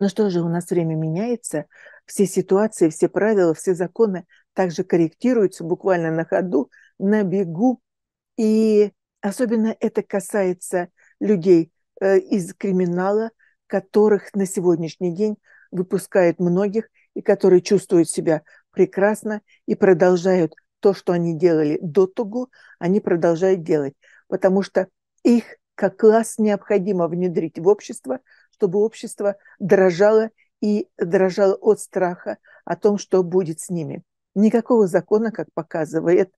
Ну что же, у нас время меняется, все ситуации, все правила, все законы также корректируются буквально на ходу, на бегу. И особенно это касается людей э, из криминала, которых на сегодняшний день выпускают многих и которые чувствуют себя прекрасно и продолжают то, что они делали до того, они продолжают делать, потому что их как класс необходимо внедрить в общество – чтобы общество дрожало и дрожало от страха о том, что будет с ними. Никакого закона, как показывает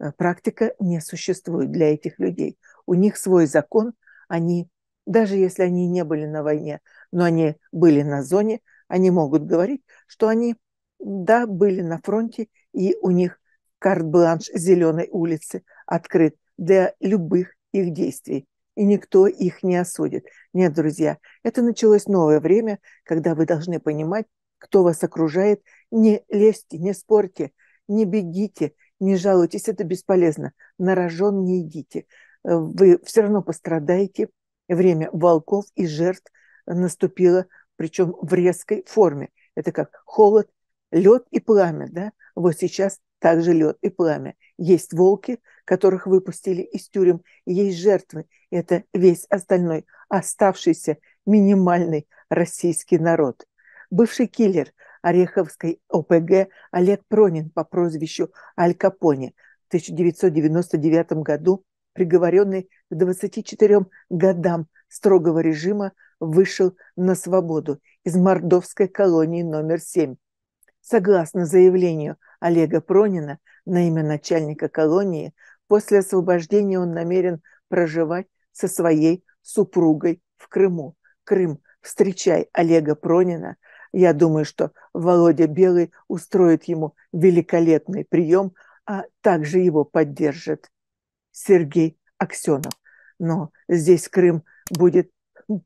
э, практика, не существует для этих людей. У них свой закон, они, даже если они не были на войне, но они были на зоне, они могут говорить, что они, да, были на фронте, и у них карт-бланш зеленой улицы открыт для любых их действий и никто их не осудит. Нет, друзья, это началось новое время, когда вы должны понимать, кто вас окружает. Не лезьте, не спорьте, не бегите, не жалуйтесь, это бесполезно. На рожон не идите. Вы все равно пострадаете. Время волков и жертв наступило, причем в резкой форме. Это как холод, лед и пламя. Да? Вот сейчас также лед и пламя. Есть волки, которых выпустили из тюрем, есть жертвы. Это весь остальной оставшийся минимальный российский народ. Бывший киллер Ореховской ОПГ Олег Пронин по прозвищу Аль Капоне в 1999 году, приговоренный к 24 годам строгого режима, вышел на свободу из мордовской колонии номер 7. Согласно заявлению Олега Пронина на имя начальника колонии, После освобождения он намерен проживать со своей супругой в Крыму. Крым, встречай Олега Пронина. Я думаю, что Володя Белый устроит ему великолепный прием, а также его поддержит Сергей Аксенов. Но здесь Крым будет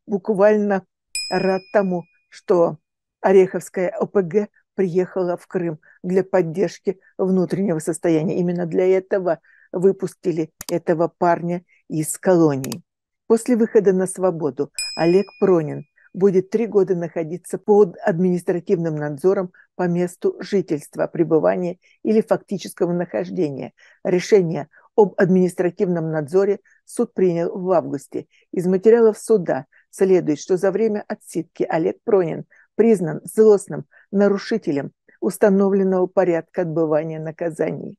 буквально рад тому, что Ореховская ОПГ приехала в Крым для поддержки внутреннего состояния. Именно для этого выпустили этого парня из колонии. После выхода на свободу Олег Пронин будет три года находиться под административным надзором по месту жительства, пребывания или фактического нахождения. Решение об административном надзоре суд принял в августе. Из материалов суда следует, что за время отсидки Олег Пронин признан злостным нарушителем установленного порядка отбывания наказаний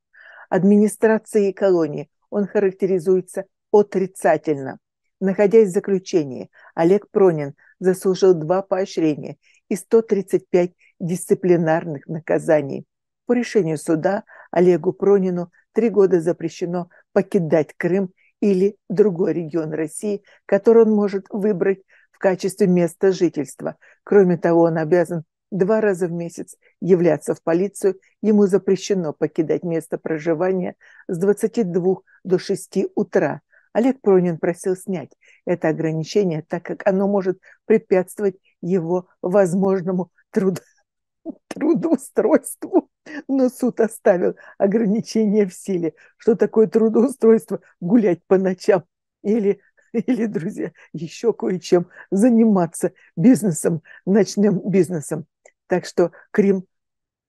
администрации колонии он характеризуется отрицательно. Находясь в заключении, Олег Пронин заслужил два поощрения и 135 дисциплинарных наказаний. По решению суда Олегу Пронину три года запрещено покидать Крым или другой регион России, который он может выбрать в качестве места жительства. Кроме того, он обязан два раза в месяц являться в полицию. Ему запрещено покидать место проживания с 22 до 6 утра. Олег Пронин просил снять это ограничение, так как оно может препятствовать его возможному труду трудоустройству, но суд оставил ограничение в силе. Что такое трудоустройство? Гулять по ночам или или, друзья, еще кое-чем заниматься бизнесом, ночным бизнесом. Так что Крим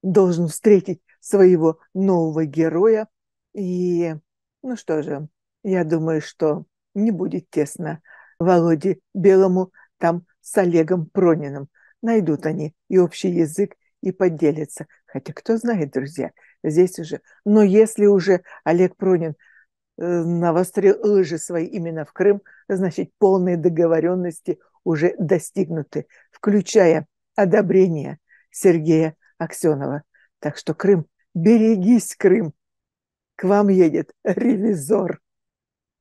должен встретить своего нового героя. И, ну что же, я думаю, что не будет тесно Володе Белому там с Олегом Прониным. Найдут они и общий язык, и поделятся. Хотя кто знает, друзья, здесь уже. Но если уже Олег Пронин – Э, навострил лыжи свои именно в Крым, значит, полные договоренности уже достигнуты, включая одобрение Сергея Аксенова. Так что Крым, берегись, Крым, к вам едет ревизор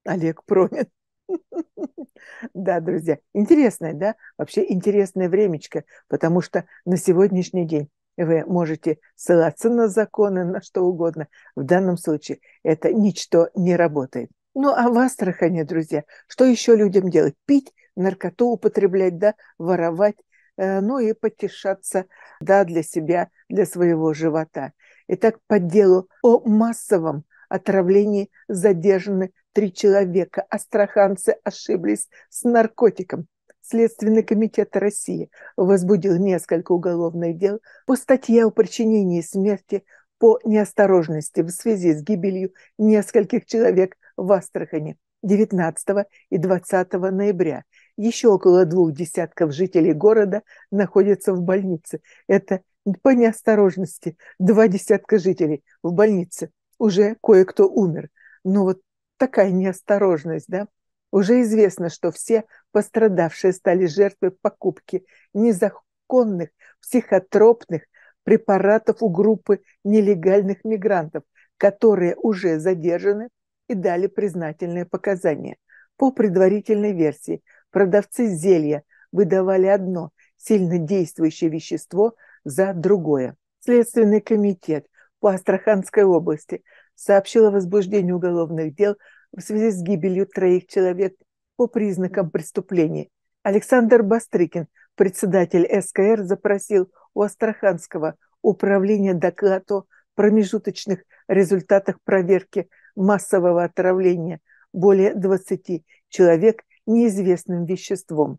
Олег Пронин. Да, друзья, интересное, да? Вообще интересное времечко, потому что на сегодняшний день вы можете ссылаться на законы, на что угодно. В данном случае это ничто не работает. Ну а в Астрахане, друзья, что еще людям делать? Пить, наркоту употреблять, да, воровать, э, ну и потешаться, да, для себя, для своего живота. Итак, по делу о массовом отравлении задержаны три человека. Астраханцы ошиблись с наркотиком. Следственный комитет России возбудил несколько уголовных дел по статье о причинении смерти по неосторожности в связи с гибелью нескольких человек в Астрахани 19 и 20 ноября. Еще около двух десятков жителей города находятся в больнице. Это по неосторожности два десятка жителей в больнице. Уже кое-кто умер. Но ну, вот такая неосторожность, да, уже известно, что все пострадавшие стали жертвой покупки незаконных психотропных препаратов у группы нелегальных мигрантов, которые уже задержаны и дали признательные показания. По предварительной версии, продавцы зелья выдавали одно сильно действующее вещество за другое. Следственный комитет по Астраханской области сообщил о возбуждении уголовных дел в связи с гибелью троих человек по признакам преступления Александр Бастрыкин, председатель СКР, запросил у Астраханского управления доклад о промежуточных результатах проверки массового отравления более 20 человек неизвестным веществом.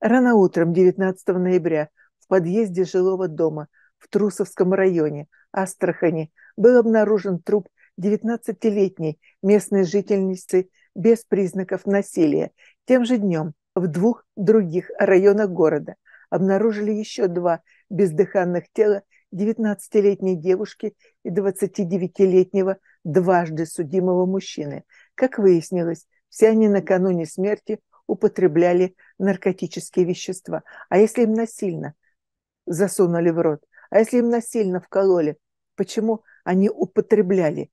Рано утром 19 ноября в подъезде жилого дома в Трусовском районе Астрахани был обнаружен труп 19-летней местной жительницы без признаков насилия. Тем же днем в двух других районах города обнаружили еще два бездыханных тела 19-летней девушки и 29-летнего дважды судимого мужчины. Как выяснилось, все они накануне смерти употребляли наркотические вещества. А если им насильно засунули в рот? А если им насильно вкололи? Почему они употребляли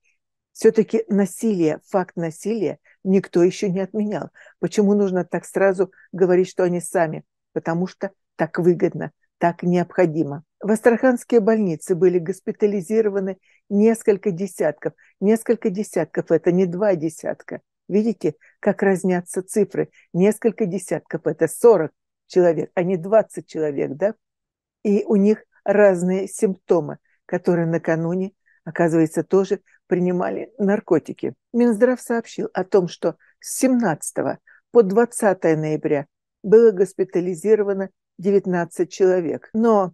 все-таки насилие, факт насилия никто еще не отменял. Почему нужно так сразу говорить, что они сами? Потому что так выгодно, так необходимо. В астраханские больницы были госпитализированы несколько десятков. Несколько десятков – это не два десятка. Видите, как разнятся цифры? Несколько десятков – это 40 человек, а не 20 человек, да? И у них разные симптомы, которые накануне, оказывается, тоже принимали наркотики. Минздрав сообщил о том, что с 17 по 20 ноября было госпитализировано 19 человек. Но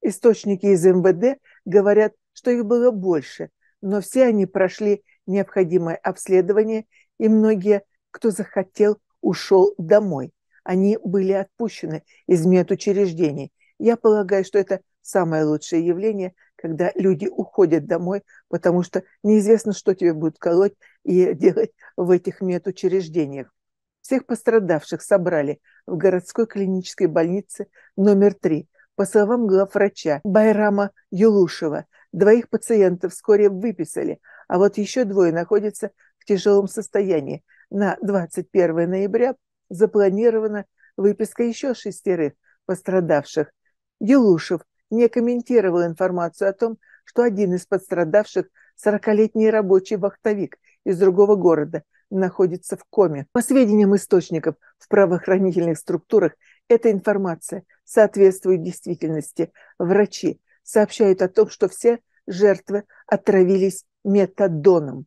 источники из МВД говорят, что их было больше, но все они прошли необходимое обследование, и многие, кто захотел, ушел домой. Они были отпущены из медучреждений. Я полагаю, что это самое лучшее явление – когда люди уходят домой, потому что неизвестно, что тебе будут колоть и делать в этих медучреждениях. Всех пострадавших собрали в городской клинической больнице номер 3. По словам главврача Байрама Юлушева, двоих пациентов вскоре выписали, а вот еще двое находятся в тяжелом состоянии. На 21 ноября запланирована выписка еще шестерых пострадавших. Юлушев – не комментировал информацию о том, что один из пострадавших, 40-летний рабочий вахтовик из другого города, находится в коме. По сведениям источников в правоохранительных структурах, эта информация соответствует действительности. Врачи сообщают о том, что все жертвы отравились метадоном.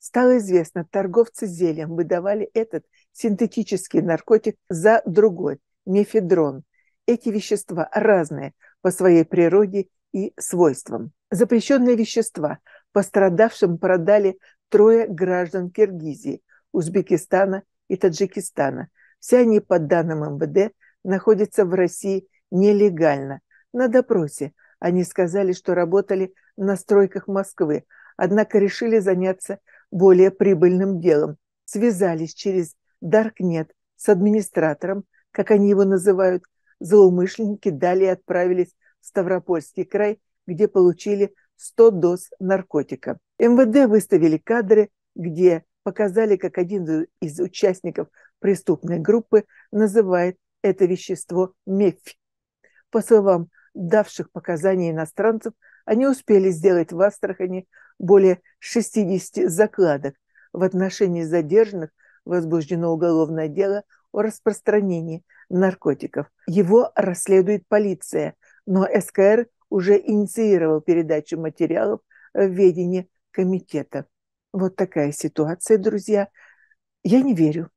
Стало известно, торговцы зельем выдавали этот синтетический наркотик за другой – мефедрон. Эти вещества разные по своей природе и свойствам. Запрещенные вещества пострадавшим продали трое граждан Киргизии, Узбекистана и Таджикистана. Все они, по данным МВД, находятся в России нелегально. На допросе они сказали, что работали на стройках Москвы, однако решили заняться более прибыльным делом. Связались через Даркнет с администратором, как они его называют, злоумышленники далее отправились в Ставропольский край, где получили 100 доз наркотика. МВД выставили кадры, где показали, как один из участников преступной группы называет это вещество мефи. По словам давших показания иностранцев, они успели сделать в Астрахани более 60 закладок. В отношении задержанных возбуждено уголовное дело – о распространении наркотиков. Его расследует полиция, но СКР уже инициировал передачу материалов в ведение комитета. Вот такая ситуация, друзья. Я не верю.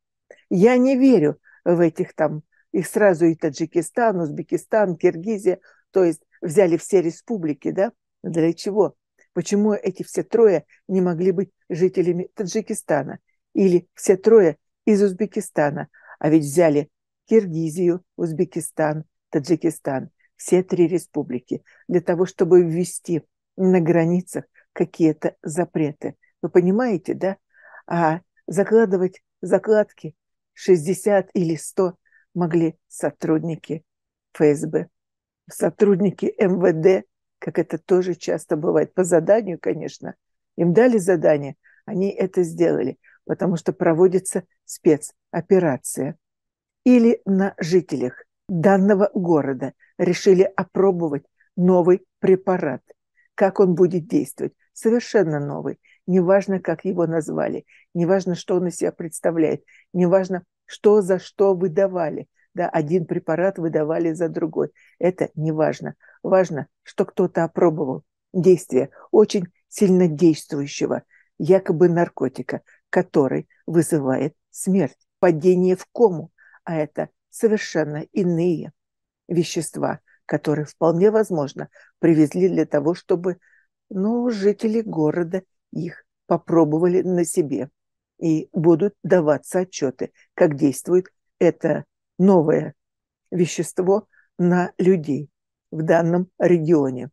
Я не верю в этих там, их сразу и Таджикистан, Узбекистан, Киргизия, то есть взяли все республики, да? Для чего? Почему эти все трое не могли быть жителями Таджикистана? Или все трое из Узбекистана? А ведь взяли Киргизию, Узбекистан, Таджикистан, все три республики, для того, чтобы ввести на границах какие-то запреты. Вы понимаете, да? А закладывать закладки 60 или 100 могли сотрудники ФСБ, сотрудники МВД, как это тоже часто бывает, по заданию, конечно. Им дали задание, они это сделали – потому что проводится спецоперация. Или на жителях данного города решили опробовать новый препарат. Как он будет действовать? Совершенно новый. Неважно, как его назвали, неважно, что он из себя представляет, неважно, что за что выдавали. Да, один препарат выдавали за другой. Это не важно. Важно, что кто-то опробовал действие очень сильно действующего, якобы наркотика, который вызывает смерть, падение в кому, а это совершенно иные вещества, которые вполне возможно привезли для того, чтобы ну, жители города их попробовали на себе. И будут даваться отчеты, как действует это новое вещество на людей в данном регионе.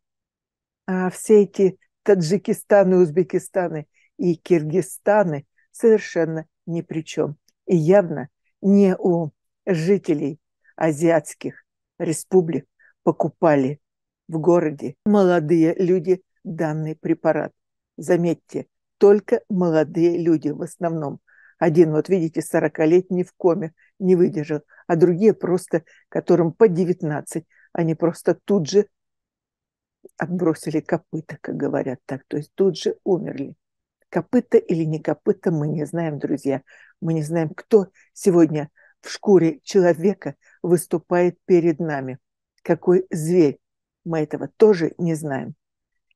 А все эти Таджикистаны, Узбекистаны и Киргизстаны – совершенно ни при чем. И явно не у жителей азиатских республик покупали в городе молодые люди данный препарат. Заметьте, только молодые люди в основном. Один, вот видите, 40-летний в коме не выдержал, а другие просто, которым по 19, они просто тут же отбросили копыта, как говорят так, то есть тут же умерли копыта или не копыта, мы не знаем, друзья. Мы не знаем, кто сегодня в шкуре человека выступает перед нами. Какой зверь. Мы этого тоже не знаем.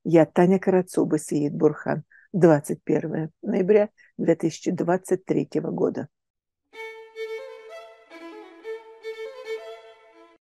Я Таня Карацуба, Сеид Бурхан. 21 ноября 2023 года.